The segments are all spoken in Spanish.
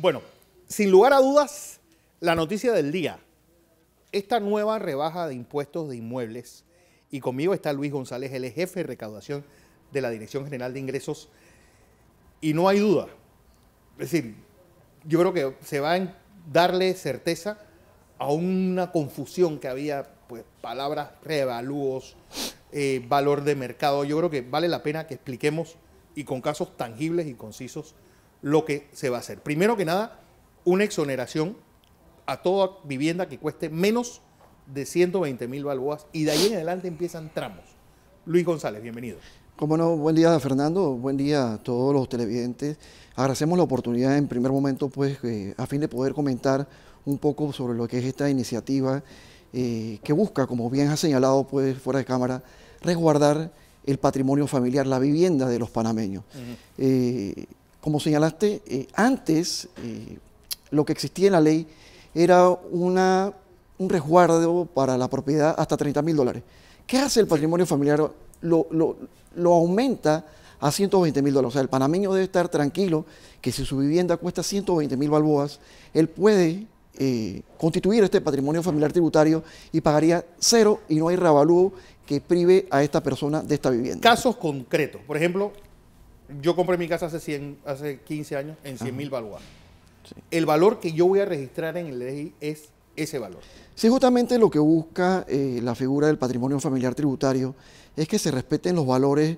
Bueno, sin lugar a dudas, la noticia del día. Esta nueva rebaja de impuestos de inmuebles, y conmigo está Luis González, el jefe de recaudación de la Dirección General de Ingresos, y no hay duda. Es decir, yo creo que se va a darle certeza a una confusión que había, pues palabras, revalúos, eh, valor de mercado. Yo creo que vale la pena que expliquemos y con casos tangibles y concisos lo que se va a hacer. Primero que nada, una exoneración a toda vivienda que cueste menos de 120 mil balboas y de ahí en adelante empiezan tramos. Luis González, bienvenido. como no, buen día Fernando, buen día a todos los televidentes. Agradecemos la oportunidad en primer momento, pues, eh, a fin de poder comentar un poco sobre lo que es esta iniciativa eh, que busca, como bien ha señalado, pues, fuera de cámara, resguardar el patrimonio familiar, la vivienda de los panameños. eh, como señalaste, eh, antes eh, lo que existía en la ley era un resguardo para la propiedad hasta 30 mil dólares. ¿Qué hace el patrimonio familiar? Lo, aumenta a 120 mil dólares. O sea, el panameño debe estar tranquilo que si su vivienda cuesta 120 mil balboas, él puede eh, constituir este patrimonio familiar tributario y pagaría cero y no hay revalúo que prive a esta persona de esta vivienda. Casos concretos, por ejemplo, yo compré mi casa hace, 100, hace 15 años en 100 mil valuados. El valor que yo voy a registrar en el DGI es ese valor. Sí, justamente lo que busca eh, la figura del patrimonio familiar tributario es que se respeten los valores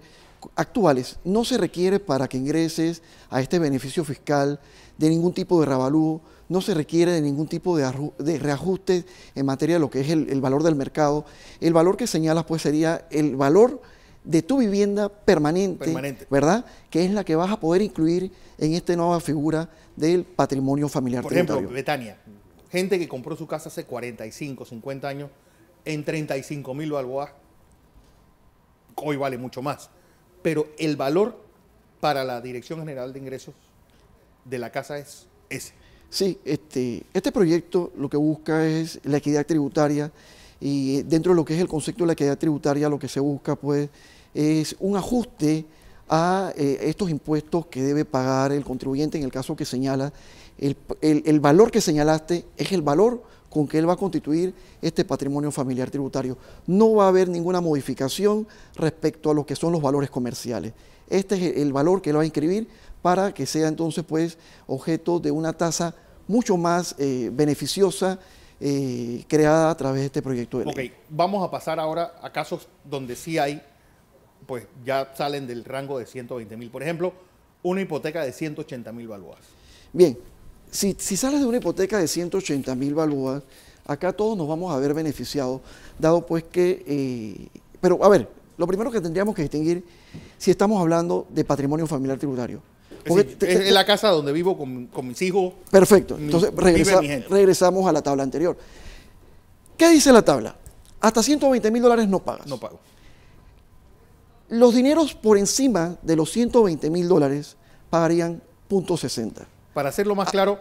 actuales. No se requiere para que ingreses a este beneficio fiscal de ningún tipo de revalúo, no se requiere de ningún tipo de, reajuste en materia de lo que es el, valor del mercado. El valor que señalas pues sería el valor de tu vivienda permanente, ¿verdad? Que es la que vas a poder incluir en esta nueva figura del patrimonio familiar. Por ejemplo, Betania, gente que compró su casa hace 45, 50 años en 35 mil balboas, hoy vale mucho más, pero el valor para la Dirección General de Ingresos de la casa es ese. Sí, este, este proyecto lo que busca es la equidad tributaria y dentro de lo que es el concepto de la equidad tributaria, lo que se busca pues es un ajuste a eh, estos impuestos que debe pagar el contribuyente en el caso que señala. El, valor que señalaste es el valor con que él va a constituir este patrimonio familiar tributario. No va a haber ninguna modificación respecto a lo que son los valores comerciales. Este es el valor que él va a inscribir para que sea entonces pues objeto de una tasa mucho más eh, beneficiosa eh, creada a través de este proyecto Ok, vamos a pasar ahora a casos donde sí hay, pues ya salen del rango de 120 mil. Por ejemplo, una hipoteca de 180 mil balboas. Bien, si, sales de una hipoteca de 180 mil balboas, acá todos nos vamos a ver beneficiados, dado pues que... Eh, pero a ver, lo primero que tendríamos que distinguir si estamos hablando de patrimonio familiar tributario es, la casa donde vivo con, mis hijos. Perfecto. Entonces regresamos a la tabla anterior. ¿Qué dice la tabla? Hasta 120 mil dólares no pagas. No pago. Los dineros por encima de los 120 mil dólares pagarían .60. Para hacerlo más ah. claro,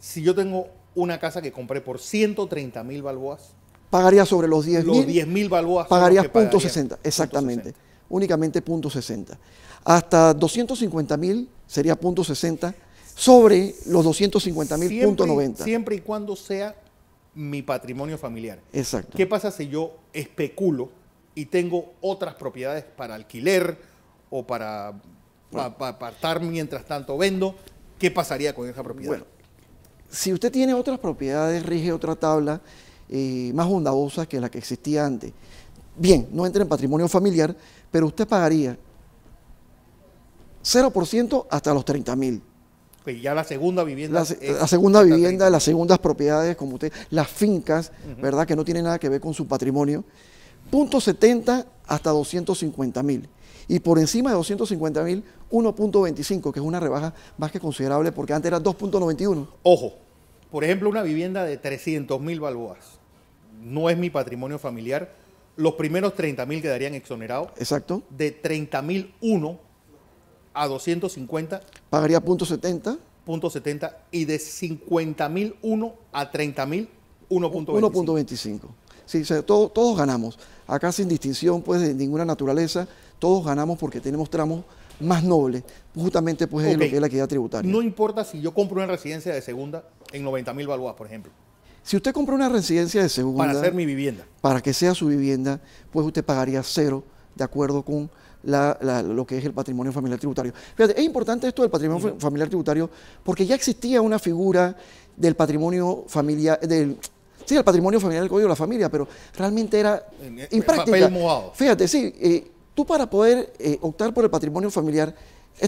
si yo tengo una casa que compré por 130 mil balboas. Pagaría sobre los 10 mil. Los 10 mil balboas. Pagaría .60, exactamente únicamente .60 Hasta 250 mil sería .60 sobre los 250 mil, siempre, 90. Siempre y cuando sea mi patrimonio familiar. Exacto. ¿Qué pasa si yo especulo y tengo otras propiedades para alquiler o para, apartar mientras tanto vendo? ¿Qué pasaría con esa propiedad? Bueno, si usted tiene otras propiedades, rige otra tabla eh, más bondadosa que la que existía antes. Bien, no entra en patrimonio familiar, pero usted pagaría 0% hasta los 30 mil. ya la segunda vivienda. La, segunda vivienda, las segundas propiedades, como usted, las fincas, ¿verdad? Que no tienen nada que ver con su patrimonio. Punto 70 hasta 250 mil. Y por encima de 250 mil, 1.25, que es una rebaja más que considerable, porque antes era 2.91. Ojo, por ejemplo, una vivienda de 300 mil balboas. No es mi patrimonio familiar los primeros 30 mil quedarían exonerados. Exacto. De mil uno a 250. Pagaría punto 70. y 70 y de uno a 30.000, 1.25. 1.25. Sí, o todos ganamos. Acá sin distinción pues de ninguna naturaleza, todos ganamos porque tenemos tramos más nobles, justamente pues es lo que es la equidad tributaria. No importa si yo compro una residencia de segunda en 90 mil balboas, por ejemplo si usted compra una residencia de segunda. Para hacer mi vivienda. Para que sea su vivienda, pues usted pagaría cero de acuerdo con lo que es el patrimonio familiar tributario. Fíjate, es importante esto del patrimonio familiar tributario porque ya existía una figura del patrimonio familiar, del, sí, el patrimonio familiar del Código de la Familia, pero realmente era papel Fíjate, sí, eh, tú para poder eh, optar por el patrimonio familiar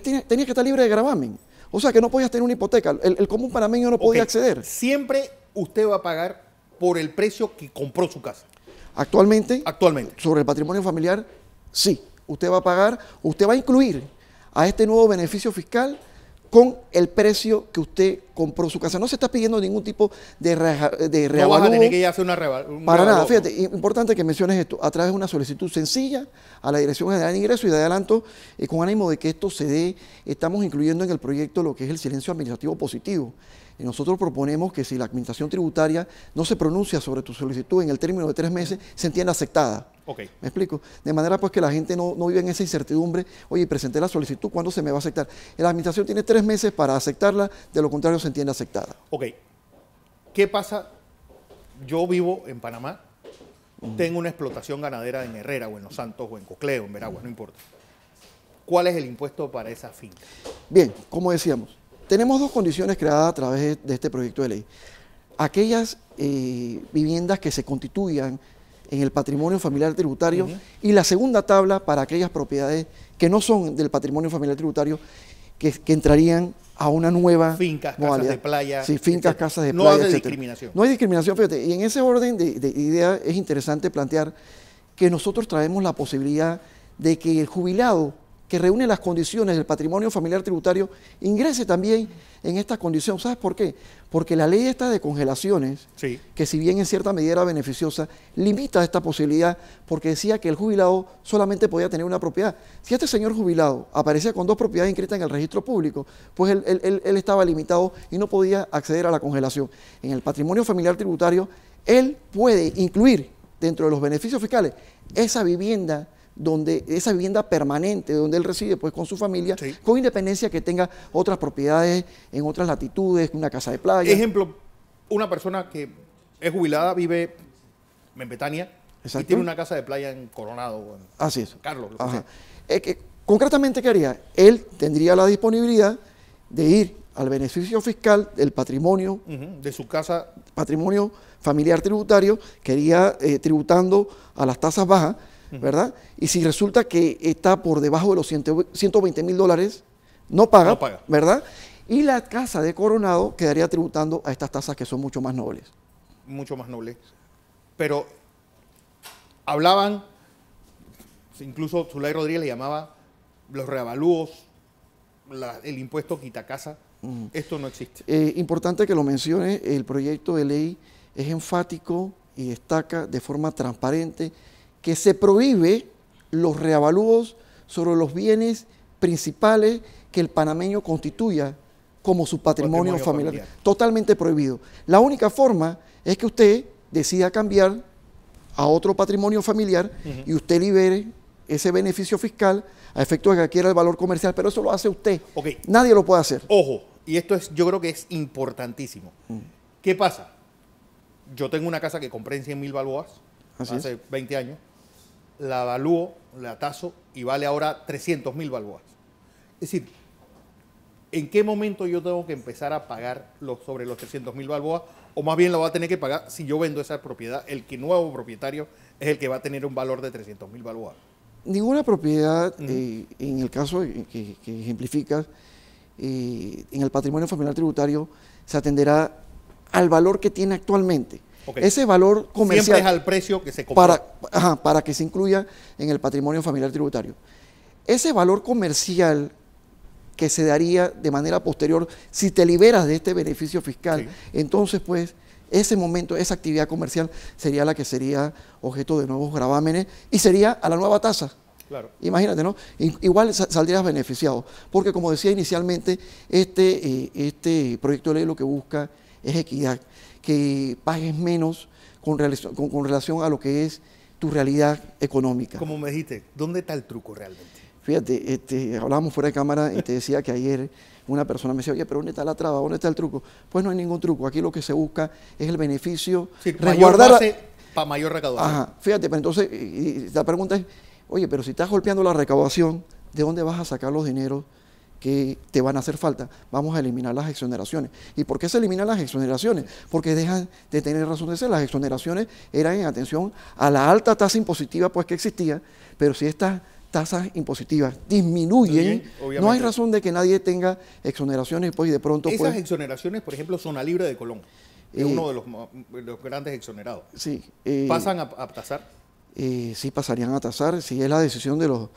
tenías, que estar libre de gravamen. O sea que no podías tener una hipoteca. El, común panameño no podía acceder. Siempre usted va a pagar por el precio que compró su casa. Actualmente, Actualmente. sobre el patrimonio familiar, sí, usted va a pagar, usted va a incluir a este nuevo beneficio fiscal con el precio que usted compró su casa. No se está pidiendo ningún tipo de, reja, No que hacer una Para nada, fíjate, importante que menciones esto, a través de una solicitud sencilla a la Dirección General de Ingreso y de adelanto, eh, con ánimo de que esto se dé, estamos incluyendo en el proyecto lo que es el silencio administrativo positivo. Y nosotros proponemos que si la administración tributaria no se pronuncia sobre tu solicitud en el término de tres meses, se entienda aceptada. Ok. ¿Me explico? De manera pues que la gente no, vive en esa incertidumbre, oye, presenté la solicitud, ¿cuándo se me va a aceptar? La administración tiene tres meses para aceptarla, de lo contrario se entiende aceptada. Ok. ¿Qué pasa? Yo vivo en Panamá, tengo una explotación ganadera en Herrera o en Los Santos o en Cocleo, en Veraguas, no importa. ¿Cuál es el impuesto para esa finca? Bien, como decíamos, tenemos dos condiciones creadas a través de este proyecto de ley. Aquellas eh, viviendas que se constituyan en el patrimonio familiar tributario y la segunda tabla para aquellas propiedades que no son del patrimonio familiar tributario que, entrarían a una nueva fincas, casas de playa. Sí, fincas, casas de playa. No hay discriminación. No hay discriminación, fíjate. Y en ese orden de, de es interesante plantear que nosotros traemos la posibilidad de que el jubilado que reúne las condiciones del patrimonio familiar tributario ingrese también en esta condición. ¿Sabes por qué? Porque la ley esta de congelaciones, que si bien en cierta medida era beneficiosa, limita esta posibilidad porque decía que el jubilado solamente podía tener una propiedad. Si este señor jubilado aparecía con dos propiedades inscritas en el registro público, pues él estaba limitado y no podía acceder a la congelación. En el patrimonio familiar tributario, él puede incluir dentro de los beneficios fiscales esa vivienda donde esa vivienda permanente, donde él reside pues con su familia, con independencia que tenga otras propiedades en otras latitudes, una casa de playa. Ejemplo, una persona que es jubilada, vive en Betania y tiene una casa de playa en Coronado. En Así es. Carlos. Que eh, que, concretamente, ¿qué haría? Él tendría la disponibilidad de ir al beneficio fiscal del patrimonio de su casa patrimonio familiar tributario que haría eh, tributando a las tasas bajas ¿verdad? Y si resulta que está por debajo de los 120 mil dólares, no paga, paga, ¿verdad? Y la casa de Coronado quedaría tributando a estas tasas que son mucho más nobles. Mucho más nobles. Pero hablaban, incluso Zulay Rodríguez le llamaba los reavalúos, el impuesto quita casa, Esto no existe. Eh, importante que lo mencione, el proyecto de ley es enfático y destaca de forma transparente que se prohíbe los reavalúos sobre los bienes principales que el panameño constituya como su patrimonio, familiar. Totalmente prohibido. La única forma es que usted decida cambiar a otro patrimonio familiar y usted libere ese beneficio fiscal a efecto de que adquiera el valor comercial, pero eso lo hace usted. Nadie lo puede hacer. Ojo, y esto es, yo creo que es importantísimo. Mm. ¿Qué pasa? Yo tengo una casa que compré en 100.000 mil balboas, hace 20 años, la evalúo, la taso y vale ahora 300 mil balboas. Es decir, ¿en qué momento yo tengo que empezar a pagar sobre los 300 mil balboas? O más bien la voy a tener que pagar si yo vendo esa propiedad, el que nuevo propietario es el que va a tener un valor de 300 mil balboas. Ninguna propiedad, eh, en el caso que, ejemplifica, ejemplificas, eh, en el patrimonio familiar tributario se atenderá al valor que tiene actualmente. Ese valor comercial. es al precio que se Para, que se incluya en el patrimonio familiar tributario. Ese valor comercial que se daría de manera posterior si te liberas de este beneficio fiscal, entonces pues ese momento, esa actividad comercial sería la que sería objeto de nuevos gravámenes y sería a la nueva tasa. Imagínate, ¿no? Igual saldrías beneficiado, porque como decía inicialmente, este, eh, este proyecto de ley lo que busca es equidad, que pagues menos con relación, con, relación a lo que es tu realidad económica. Como me dijiste, ¿dónde está el truco realmente? Fíjate, este, hablábamos fuera de cámara y te decía que ayer una persona me decía, oye, pero ¿dónde está la traba? ¿Dónde está el truco? Pues no hay ningún truco. Aquí lo que se busca es el beneficio. Sí, resguardar para mayor recaudación. Ajá, fíjate, pero entonces la pregunta es, oye, pero si estás golpeando la recaudación, ¿de dónde vas a sacar los dineros que te van a hacer falta. Vamos a eliminar las exoneraciones. ¿Y por qué se eliminan las exoneraciones? Porque dejan de tener razón de ser. Las exoneraciones eran en atención a la alta tasa impositiva pues que existía, pero si estas tasas impositivas disminuyen, no hay razón de que nadie tenga exoneraciones pues, y de pronto... Esas pues, exoneraciones, por ejemplo, zona libre de Colón. Es eh, uno de los, grandes exonerados. Sí. ¿Pasan eh, a, a tasar? Eh, sí, pasarían a tasar. Si es la decisión de los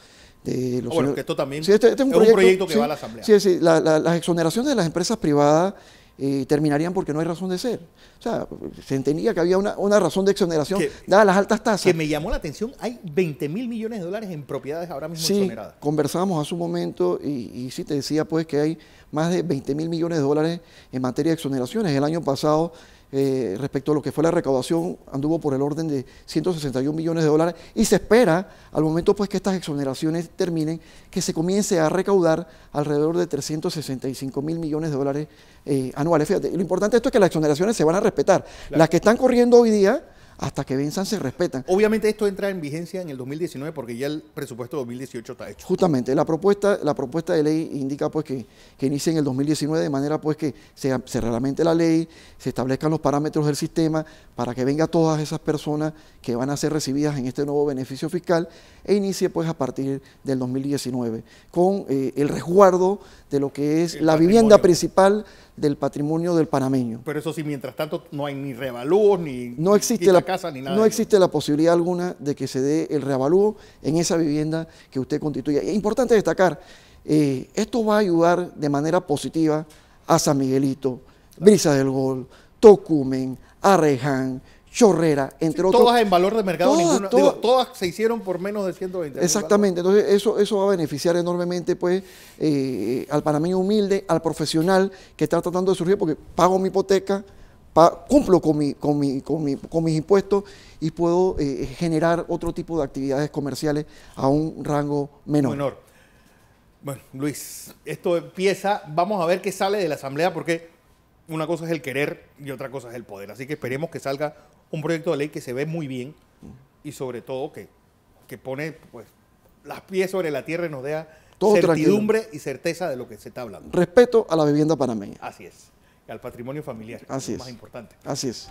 este, ah, bueno, que esto también este, este es, un, proyecto, que va a la Asamblea. Sí, sí, las exoneraciones de las empresas privadas eh, terminarían porque no hay razón de ser. O sea, se entendía que había una, razón de exoneración dadas las altas tasas. Que me llamó la atención, hay 20 mil millones de dólares en propiedades ahora mismo sí, exoneradas. conversamos hace un momento y, y sí te decía pues que hay más de 20 mil millones de dólares en materia de exoneraciones. El año pasado eh, respecto a lo que fue la recaudación, anduvo por el orden de 161 millones de dólares y se espera, al momento pues que estas exoneraciones terminen, que se comience a recaudar alrededor de 365 mil millones de dólares eh, anuales. Fíjate, lo importante de esto es que las exoneraciones se van a respetar. Las que están corriendo hoy día hasta que venzan se respetan. Obviamente esto entra en vigencia en el 2019 porque ya el presupuesto 2018 está hecho. Justamente, la propuesta, la propuesta de ley indica pues que, que inicie en el 2019 de manera pues que se, se reglamente la ley, se establezcan los parámetros del sistema para que vengan todas esas personas que van a ser recibidas en este nuevo beneficio fiscal e inicie pues a partir del 2019 con eh, el resguardo de lo que es la vivienda principal del patrimonio del panameño. Pero eso sí, mientras tanto no hay ni revalúos, ni no existe la casa, ni nada. No existe la posibilidad alguna de que se dé el reavalúo en esa vivienda que usted constituya. Es importante destacar, eh, esto va a ayudar de manera positiva a San Miguelito, Brisa del Gol, Tocumen, Arreján, chorrera, entre otros. Todas en valor de mercado, todas, todas, se hicieron por menos de 120 Exactamente, entonces eso, eso va a beneficiar enormemente pues, eh, al panameño humilde, al profesional que está tratando de surgir, porque pago mi hipoteca, cumplo con, mi, con, con, mis impuestos y puedo eh, generar otro tipo de actividades comerciales a un rango menor. menor. Bueno, Luis, esto empieza, vamos a ver qué sale de la Asamblea, porque una cosa es el querer y otra cosa es el poder. Así que esperemos que salga un proyecto de ley que se ve muy bien y sobre todo que, que pone pues, las pies sobre la tierra y nos deja certidumbre y certeza de lo que se está hablando. Respeto a la vivienda panameña. Así es. Y al patrimonio familiar. Así es. Lo más importante. Así es.